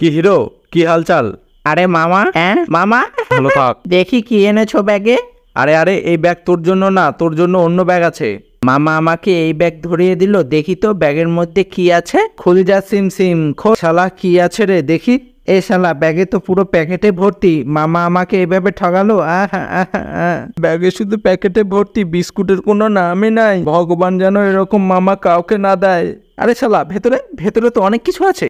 কি হিরো কি হালচাল আরে মামা হ্যাঁ মামা ভালো থাক দেখি কি এনেছো ব্যাগে আরে আরে এই ব্যাগ তোর জন্য না তোর জন্য অন্য ব্যাগ আছে মামা আমাকে এই ব্যাগ ধরিয়ে দিল দেখি তো ব্যাগের মধ্যে কি আছে খুলজা সিম সিম খো শালা কি আছে রে দেখি এ শালা ব্যাগে তো পুরো প্যাকেটে ভর্তি মামা আমাকে এভাবে ঠগালো ব্যাগে শুধু প্যাকেটে ভর্তি বিস্কুটের কোনো নামই নাই ভগবান যেন এরকম মামা কাউকে না দেয় আরে শালা ভেতরে ভেতরে তো অনেক কিছু আছে